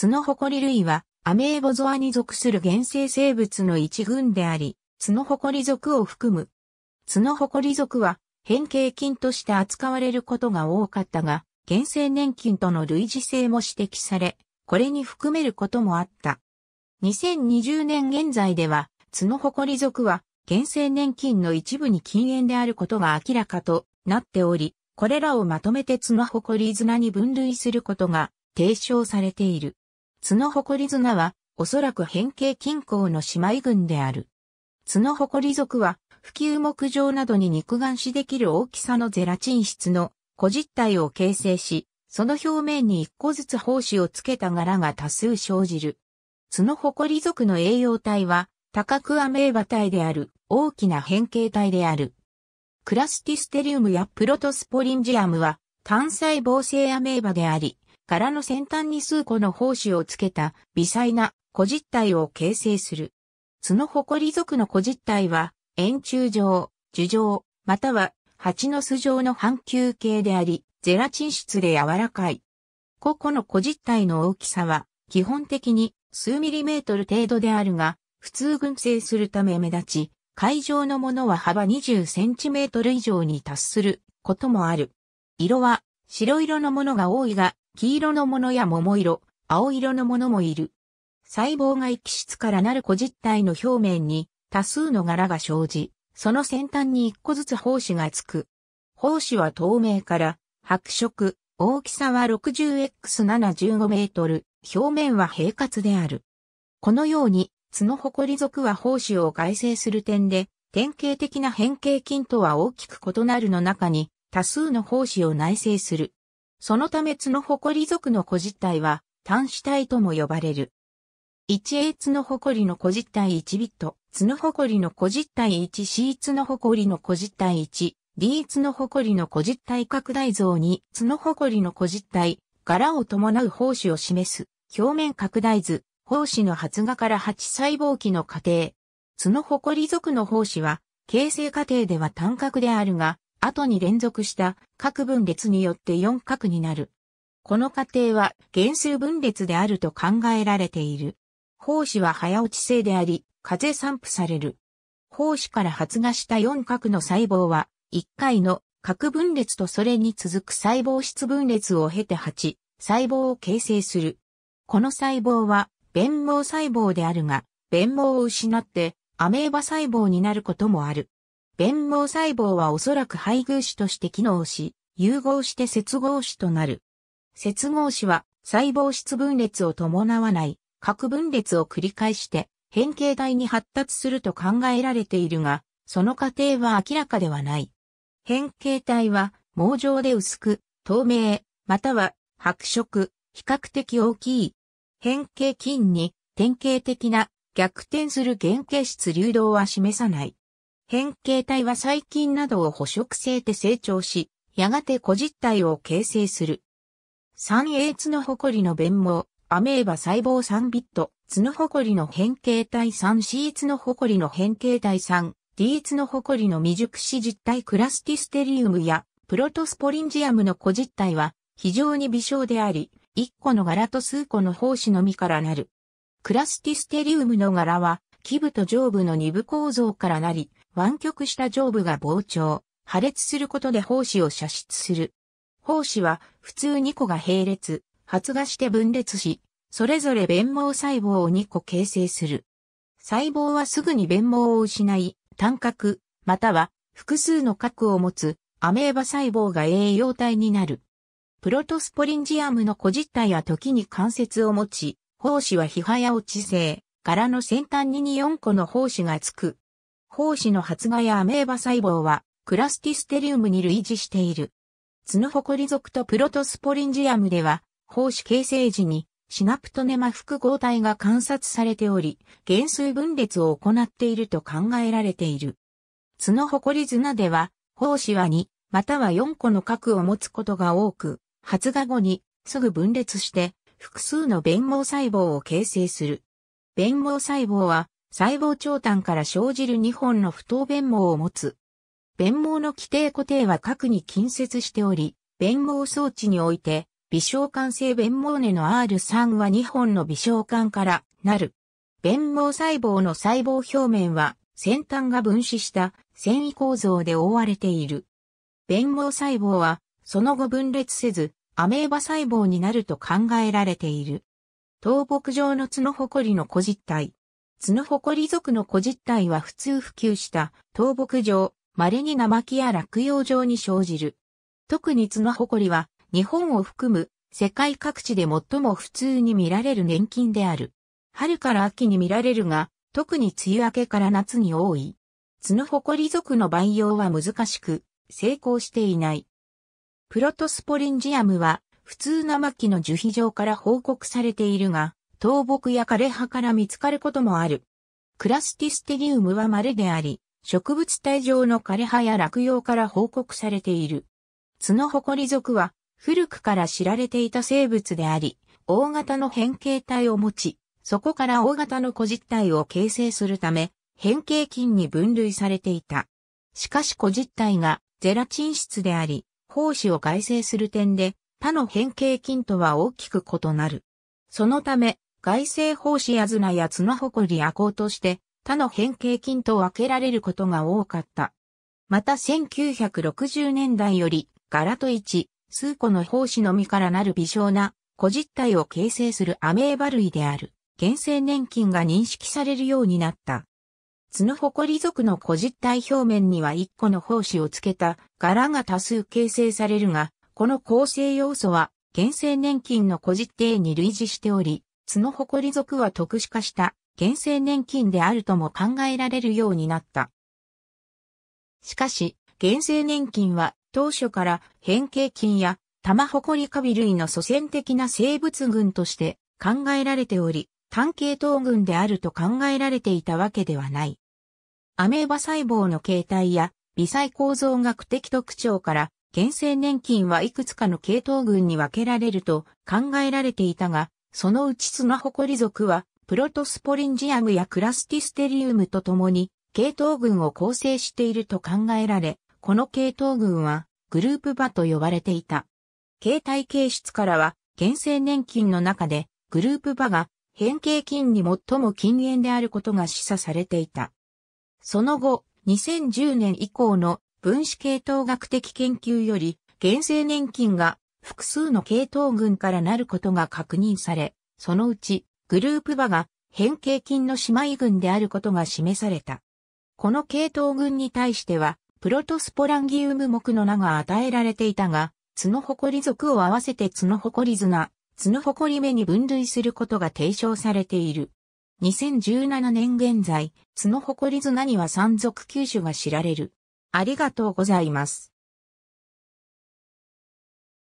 ツノホコリ類は、アメーボゾアに属する原生生物の一群であり、ツノホコリ属を含む。ツノホコリ属は、変形菌として扱われることが多かったが、原生年金との類似性も指摘され、これに含めることもあった。2020年現在では、ツノホコリ属は、原生年金の一部に禁煙であることが明らかとなっており、これらをまとめてツノホコリナに分類することが提唱されている。角誇綱は、おそらく変形近郊の姉妹群である。角誇族は、普及木状などに肉眼視できる大きさのゼラチン質の小実体を形成し、その表面に一個ずつ胞子をつけた柄が多数生じる。角誇族の栄養体は、多角アメーバ体である大きな変形体である。クラスティステリウムやプロトスポリンジアムは単細胞性アメーバであり、柄の先端に数個の胞子をつけた微細な小実体を形成する。角ノホコリ属の小実体は、円柱状、樹状、または蜂の巣状の半球形であり、ゼラチン質で柔らかい。個々の小実体の大きさは、基本的に数ミリメートル程度であるが、普通群生するため目立ち、海上のものは幅20センチメートル以上に達することもある。色は白色のものが多いが、黄色のものや桃色、青色のものもいる。細胞が液質からなる個実体の表面に多数の柄が生じ、その先端に一個ずつ胞子がつく。胞子は透明から白色、大きさは 60x715 メートル、表面は平滑である。このように、角ノホコリ属は胞子を外生する点で、典型的な変形菌とは大きく異なるの中に、多数の胞子を内生する。そのため角誇り族の古実体は単子体とも呼ばれる。一 a 角誇りの古実体1ビット、角誇りの古実体 1c 角誇りの古実体 1d 角誇りの古実体拡大像に角誇りの古実体、柄を伴う胞子を示す表面拡大図、胞子の発芽から8細胞期の過程。角誇り族の胞子は形成過程では単核であるが、後に連続した各分裂によって四角になる。この過程は原数分裂であると考えられている。胞子は早落ち性であり、風散布される。胞子から発芽した四角の細胞は、一回の核分裂とそれに続く細胞質分裂を経て8、細胞を形成する。この細胞は、弁毛細胞であるが、弁毛を失って、アメーバ細胞になることもある。弁毛細胞はおそらく配偶子として機能し、融合して接合子となる。接合子は細胞質分裂を伴わない核分裂を繰り返して変形体に発達すると考えられているが、その過程は明らかではない。変形体は網状で薄く、透明、または白色、比較的大きい。変形筋に典型的な逆転する原形質流動は示さない。変形体は細菌などを捕食性で成長し、やがて個実体を形成する。三英ツノホコリの弁毛、アメーバ細胞3ビット、ツノホコリの変形体 3C ツノホコリの変形体 3D ツノホコリの未熟死実体クラスティステリウムやプロトスポリンジアムの個実体は非常に微小であり、1個の柄と数個の胞子のみからなる。クラスティステリウムの柄は、基部と上部の二部構造からなり、湾曲した上部が膨張、破裂することで胞子を射出する。胞子は普通2個が並列、発芽して分裂し、それぞれ弁毛細胞を2個形成する。細胞はすぐに弁毛を失い、単核、または複数の核を持つアメーバ細胞が栄養体になる。プロトスポリンジアムの個実体は時に関節を持ち、胞子は皮葉や落ち性、柄の先端に4個の胞子がつく。胞子の発芽やアメーバ細胞は、クラスティステリウムに類似している。ツノホコリ属とプロトスポリンジアムでは、胞子形成時にシナプトネマ複合体が観察されており、減水分裂を行っていると考えられている。ツノホコリズナでは、胞子は2、または4個の核を持つことが多く、発芽後にすぐ分裂して複数の弁毛細胞を形成する。弁毛細胞は細胞長短から生じる2本の不等弁網を持つ。弁網の規定固定は核に近接しており、弁網装置において、微小管性弁網根の R3 は2本の微小管からなる。弁網細胞の細胞表面は先端が分子した繊維構造で覆われている。弁網細胞はその後分裂せずアメーバ細胞になると考えられている。倒木状の角ほこりの小実体、角リ族の古実体は普通普及した倒木場、稀に生木や落葉場に生じる。特に角リは日本を含む世界各地で最も普通に見られる年金である。春から秋に見られるが、特に梅雨明けから夏に多い。角リ族の培養は難しく、成功していない。プロトスポリンジアムは普通な木の樹皮上から報告されているが、倒木や枯れ葉から見つかることもある。クラスティステリウムは稀であり、植物体上の枯れ葉や落葉から報告されている。ツノホコリ属は古くから知られていた生物であり、大型の変形体を持ち、そこから大型の小実体を形成するため、変形菌に分類されていた。しかし小実体がゼラチン質であり、胞子を外生する点で、他の変形菌とは大きく異なる。そのため、外生胞子やズナや綱ほこりやコウとして他の変形菌と分けられることが多かった。また1960年代よりガラと1、数個の胞子のみからなる微小な個実体を形成するアメーバ類である原生年菌が認識されるようになった。ツノホコリ属の個実体表面には1個の胞子をつけた柄が多数形成されるが、この構成要素は原生年金の個実体に類似しており、角誇り族は特殊化した厳正年金であるとも考えられるようになった。しかし、厳正年金は当初から変形菌や玉誇りカビ類の祖先的な生物群として考えられており、単系統群であると考えられていたわけではない。アメーバ細胞の形態や微細構造学的特徴から、原生年金はいくつかの系統群に分けられると考えられていたが、そのうちコリ族は、プロトスポリンジアムやクラスティステリウムと共に、系統群を構成していると考えられ、この系統群は、グループ場と呼ばれていた。形態形質からは、原生年金の中で、グループ場が、変形菌に最も近縁であることが示唆されていた。その後、2010年以降の分子系統学的研究より、原生年金が複数の系統群からなることが確認され、そのうちグループ馬が変形菌の姉妹群であることが示された。この系統群に対しては、プロトスポランギウム目の名が与えられていたが、ツノホコリ属を合わせてツノホコリズナ、ツノホコリ目に分類することが提唱されている。2017年現在、ツノホコリズナには3属9種が知られる。ありがとうございます。